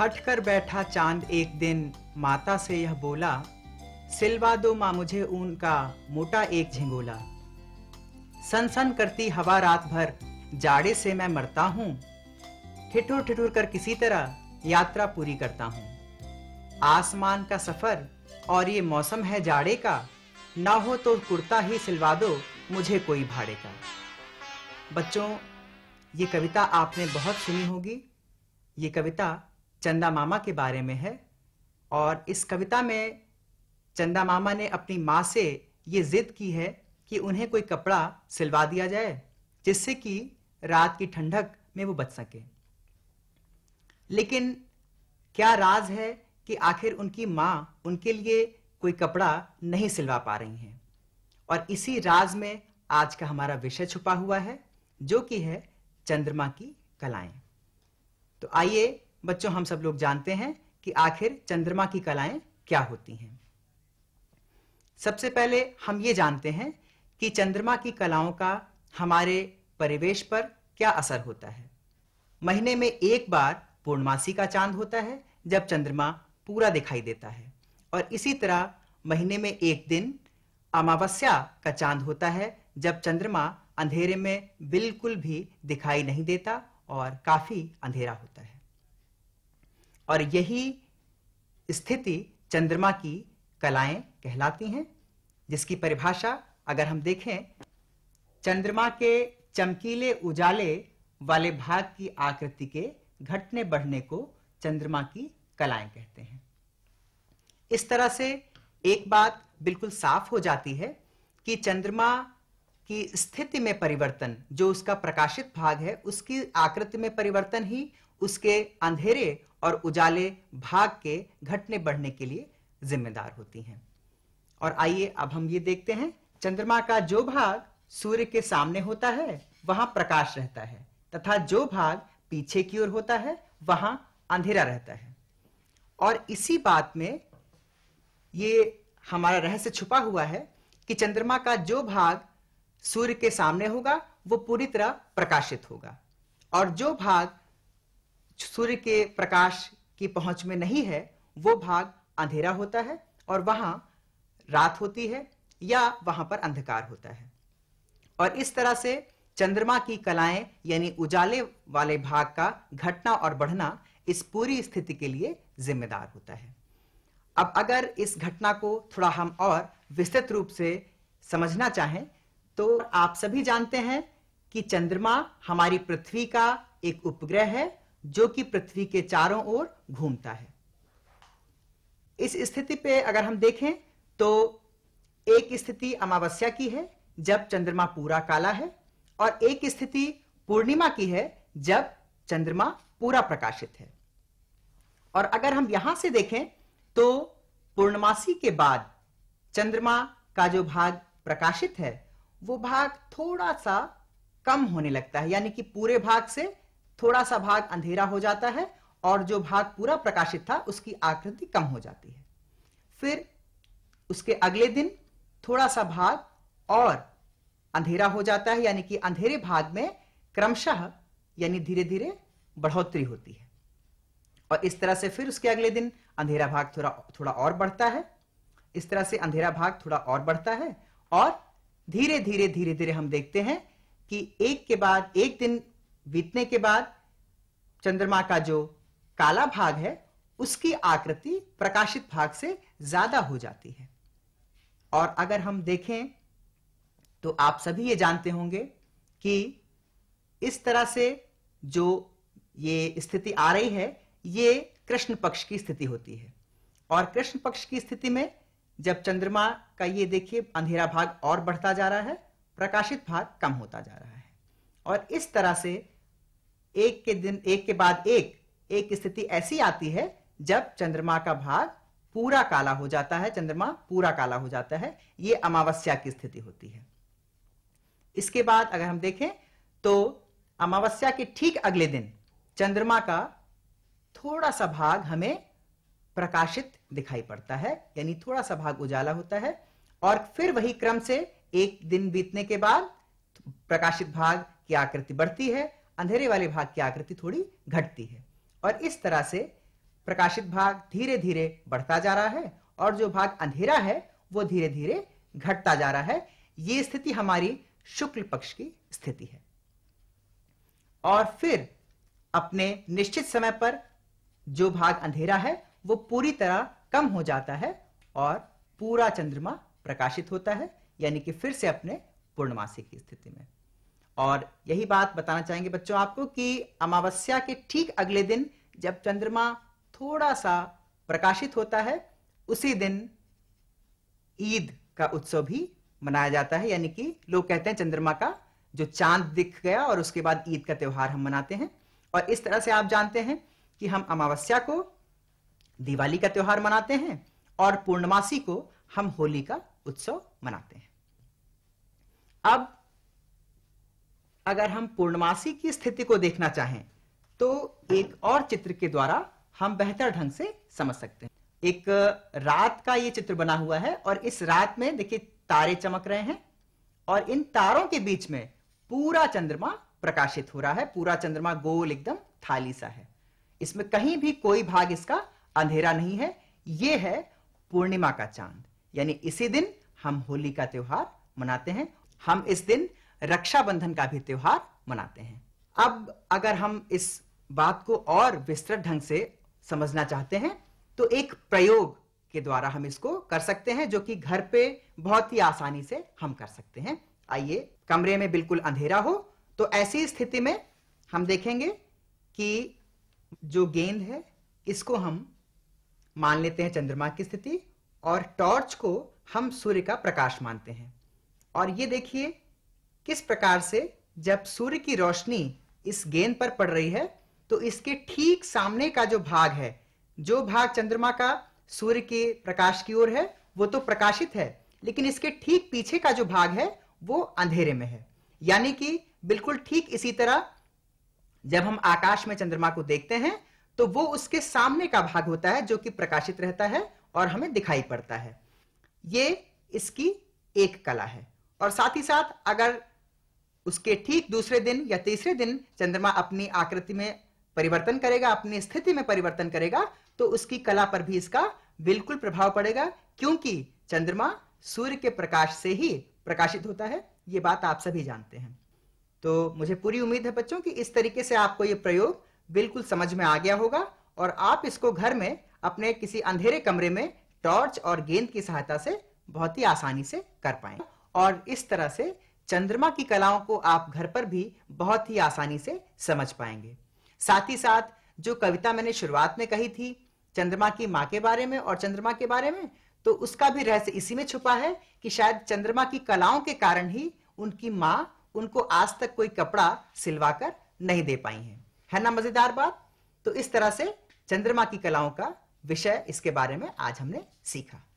हट कर बैठा चांद एक दिन माता से यह बोला सिलवा दो माँ मुझे ऊन का मोटा एक झिंगोला सनसन करती हवा रात भर जाड़े से मैं मरता हूँ ठिठुर ठिठुर कर किसी तरह यात्रा पूरी करता हूँ आसमान का सफर और ये मौसम है जाड़े का ना हो तो कुर्ता ही सिलवा दो मुझे कोई भाड़े का बच्चों ये कविता आपने बहुत सुनी होगी ये कविता चंदा मामा के बारे में है और इस कविता में चंदा मामा ने अपनी माँ से ये जिद की है कि उन्हें कोई कपड़ा सिलवा दिया जाए जिससे कि रात की ठंडक में वो बच सके लेकिन क्या राज है कि आखिर उनकी माँ उनके लिए कोई कपड़ा नहीं सिलवा पा रही हैं और इसी राज में आज का हमारा विषय छुपा हुआ है जो कि है चंद्रमा की कलाएं तो आइए बच्चों हम सब लोग जानते हैं कि आखिर चंद्रमा की कलाएं क्या होती हैं सबसे पहले हम ये जानते हैं कि चंद्रमा की कलाओं का हमारे परिवेश पर क्या असर होता है महीने में एक बार पूर्णमासी का चांद होता है जब चंद्रमा पूरा दिखाई देता है और इसी तरह महीने में एक दिन अमावस्या का चांद होता है जब चंद्रमा अंधेरे में बिल्कुल भी दिखाई नहीं देता और काफी अंधेरा होता है और यही स्थिति चंद्रमा की कलाएं कहलाती हैं जिसकी परिभाषा अगर हम देखें चंद्रमा के चमकीले उजाले वाले भाग की आकृति के घटने बढ़ने को चंद्रमा की कलाएं कहते हैं इस तरह से एक बात बिल्कुल साफ हो जाती है कि चंद्रमा की स्थिति में परिवर्तन जो उसका प्रकाशित भाग है उसकी आकृति में परिवर्तन ही उसके अंधेरे और उजाले भाग के घटने बढ़ने के लिए जिम्मेदार होती हैं और आइए अब हम ये देखते हैं चंद्रमा का जो भाग सूर्य के सामने होता है वहां प्रकाश रहता है तथा जो भाग पीछे की ओर होता है वहां अंधेरा रहता है और इसी बात में ये हमारा रहस्य छुपा हुआ है कि चंद्रमा का जो भाग सूर्य के सामने होगा वो पूरी तरह प्रकाशित होगा और जो भाग सूर्य के प्रकाश की पहुंच में नहीं है वो भाग अंधेरा होता है और वहां रात होती है या वहां पर अंधकार होता है और इस तरह से चंद्रमा की कलाएं यानी उजाले वाले भाग का घटना और बढ़ना इस पूरी स्थिति के लिए जिम्मेदार होता है अब अगर इस घटना को थोड़ा हम और विस्तृत रूप से समझना चाहें तो आप सभी जानते हैं कि चंद्रमा हमारी पृथ्वी का एक उपग्रह है जो कि पृथ्वी के चारों ओर घूमता है इस स्थिति पे अगर हम देखें तो एक स्थिति अमावस्या की है जब चंद्रमा पूरा काला है और एक स्थिति पूर्णिमा की है जब चंद्रमा पूरा प्रकाशित है और अगर हम यहां से देखें तो पूर्णमासी के बाद चंद्रमा का जो भाग प्रकाशित है वो भाग थोड़ा सा कम होने लगता है यानी कि पूरे भाग से थोड़ा सा भाग अंधेरा हो जाता है और जो भाग पूरा प्रकाशित था उसकी आकृति कम हो जाती है फिर उसके अगले दिन थोड़ा सा भाग और अंधेरा हो जाता है यानी कि अंधेरे भाग में क्रमशः यानी धीरे धीरे बढ़ोतरी होती है और इस तरह से फिर उसके अगले दिन अंधेरा भाग थोड़ा थोड़ा और बढ़ता है इस तरह से अंधेरा भाग थोड़ा और बढ़ता है और धीरे धीरे धीरे धीरे हम देखते हैं कि एक के बाद एक दिन बीतने के बाद चंद्रमा का जो काला भाग है उसकी आकृति प्रकाशित भाग से ज्यादा हो जाती है और अगर हम देखें तो आप सभी ये जानते होंगे कि इस तरह से जो ये स्थिति आ रही है ये कृष्ण पक्ष की स्थिति होती है और कृष्ण पक्ष की स्थिति में जब चंद्रमा का ये देखिए अंधेरा भाग और बढ़ता जा रहा है प्रकाशित भाग कम होता जा रहा है और इस तरह से एक के दिन एक के बाद एक एक स्थिति ऐसी आती है जब चंद्रमा का भाग पूरा काला हो जाता है चंद्रमा पूरा काला हो जाता है यह अमावस्या की स्थिति होती है इसके बाद अगर हम देखें तो अमावस्या के ठीक अगले दिन चंद्रमा का थोड़ा सा भाग हमें प्रकाशित दिखाई पड़ता है यानी थोड़ा सा भाग उजाला होता है और फिर वही क्रम से एक दिन बीतने के बाद प्रकाशित भाग की आकृति बढ़ती है अंधेरे वाले भाग की आकृति थोड़ी घटती है और इस तरह से प्रकाशित भाग धीरे धीरे बढ़ता जा रहा है और जो भाग अंधेरा है वो धीरे धीरे घटता जा रहा है ये स्थिति हमारी शुक्ल पक्ष की स्थिति है और फिर अपने निश्चित समय पर जो भाग अंधेरा है वो पूरी तरह कम हो जाता है और पूरा चंद्रमा प्रकाशित होता है यानी कि फिर से अपने पूर्णमासी की स्थिति में और यही बात बताना चाहेंगे बच्चों आपको कि अमावस्या के ठीक अगले दिन जब चंद्रमा थोड़ा सा प्रकाशित होता है उसी दिन ईद का उत्सव भी मनाया जाता है यानी कि लोग कहते हैं चंद्रमा का जो चांद दिख गया और उसके बाद ईद का त्यौहार हम मनाते हैं और इस तरह से आप जानते हैं कि हम अमावस्या को दिवाली का त्यौहार मनाते हैं और पूर्णमासी को हम होली का उत्सव मनाते हैं अब अगर हम पूर्णमासी की स्थिति को देखना चाहें तो एक और चित्र के द्वारा हम बेहतर ढंग से समझ सकते हैं एक रात का ये चित्र बना हुआ है और इस रात में देखिए तारे चमक रहे हैं और इन तारों के बीच में पूरा चंद्रमा प्रकाशित हो रहा है पूरा चंद्रमा गोल एकदम थाली सा है इसमें कहीं भी कोई भाग इसका अंधेरा नहीं है यह है पूर्णिमा का चांद यानी इसी दिन हम होली का त्योहार मनाते हैं हम इस दिन रक्षाबंधन का भी त्यौहार मनाते हैं अब अगर हम इस बात को और विस्तृत ढंग से समझना चाहते हैं तो एक प्रयोग के द्वारा हम इसको कर सकते हैं जो कि घर पे बहुत ही आसानी से हम कर सकते हैं आइए कमरे में बिल्कुल अंधेरा हो तो ऐसी स्थिति में हम देखेंगे कि जो गेंद है इसको हम मान लेते हैं चंद्रमा की स्थिति और टॉर्च को हम सूर्य का प्रकाश मानते हैं और ये देखिए किस प्रकार से जब सूर्य की रोशनी इस गेंद पर पड़ रही है तो इसके ठीक सामने का जो भाग है जो भाग चंद्रमा का सूर्य के प्रकाश की ओर है वो तो प्रकाशित है लेकिन इसके ठीक पीछे का जो भाग है वो अंधेरे में है यानी कि बिल्कुल ठीक इसी तरह जब हम आकाश में चंद्रमा को देखते हैं तो वो उसके सामने का भाग होता है जो कि प्रकाशित रहता है और हमें दिखाई पड़ता है ये इसकी एक कला है और साथ ही साथ अगर उसके ठीक दूसरे दिन या तीसरे दिन चंद्रमा अपनी आकृति में परिवर्तन करेगा अपनी स्थिति में परिवर्तन करेगा तो उसकी कला पर भी इसका बिल्कुल प्रभाव पड़ेगा क्योंकि चंद्रमा सूर्य के प्रकाश से ही प्रकाशित होता है ये बात आप सभी जानते हैं तो मुझे पूरी उम्मीद है बच्चों कि इस तरीके से आपको ये प्रयोग बिल्कुल समझ में आ गया होगा और आप इसको घर में अपने किसी अंधेरे कमरे में टॉर्च और गेंद की सहायता से बहुत ही आसानी से कर पाए और इस तरह से चंद्रमा की कलाओं को आप घर पर भी बहुत ही आसानी से समझ पाएंगे साथ ही साथ जो कविता मैंने शुरुआत में कही थी चंद्रमा की माँ के बारे में और चंद्रमा के बारे में तो उसका भी रहस्य इसी में छुपा है कि शायद चंद्रमा की कलाओं के कारण ही उनकी माँ उनको आज तक कोई कपड़ा सिलवा कर नहीं दे पाई है है ना मजेदार बात तो इस तरह से चंद्रमा की कलाओं का विषय इसके बारे में आज हमने सीखा